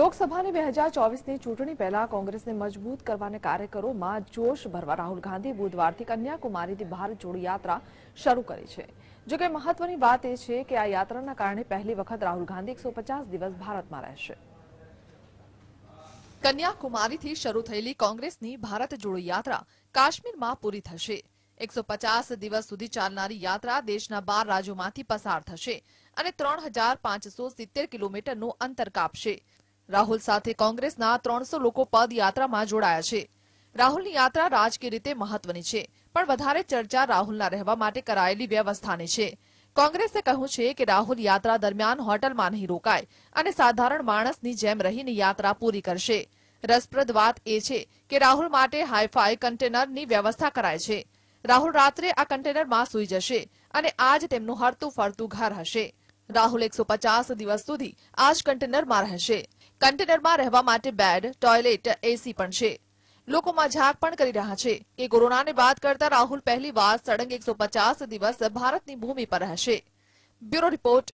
લોકસભાની બે હજાર ચોવીસની ચૂંટણી પહેલા કોંગ્રેસને મજબૂત કરવાને કાર્યકરોમાં જોશ ભરવા રાહુલ ગાંધી બુધવારથી કન્યાકુમારીથી ભારત જોડો યાત્રા શરૂ કરી છે જોકે મહત્વની વાત એ છે કે આ યાત્રાના કારણે પહેલી વખત રાહુલ ગાંધી એકસો દિવસ ભારતમાં રહેશે કન્યાકુમારીથી શરૂ થયેલી કોંગ્રેસની ભારત જોડો યાત્રા કાશ્મીરમાં પૂરી થશે એકસો દિવસ સુધી ચાલનારી યાત્રા દેશના બાર રાજ્યોમાંથી પસાર થશે અને ત્રણ હજાર પાંચસો સિત્તેર કિલોમીટરનું અંતર કાપશે રાહુલ સાથે કોંગ્રેસના ત્રણસો લોકો પદયાત્રામાં જોડાયા છે રાહુલની યાત્રા રાજકીય રીતે મહત્વની છે પણ વધારે ચર્ચા રાહુલના રહેવા માટે કરાયેલી વ્યવસ્થાની છે કોંગ્રેસે કહ્યું છે કે રાહુલ યાત્રા દરમિયાન હોટલમાં નહીં રોકાય અને સાધારણ માણસની જેમ રહીને યાત્રા પૂરી કરશે રસપ્રદ વાત એ છે કે રાહુલ માટે હાઈફાઈ કન્ટેનરની વ્યવસ્થા કરાય છે રાહુલ રાત્રે આ કન્ટેનરમાં સૂઈ જશે અને આજ તેમનું હરતું ફરતું ઘર હશે રાહુલ એકસો દિવસ સુધી આ જ કન્ટેનરમાં રહેશે કન્ટેનરમાં રહેવા માટે બેડ ટોયલેટ એસી પણ છે લોકોમાં ઝાક પણ કરી રહ્યા છે કે કોરોનાને વાત કરતા રાહુલ પહેલી વાર સળંગ એકસો દિવસ ભારતની ભૂમિ પર રહેશે બ્યુરો રિપોર્ટ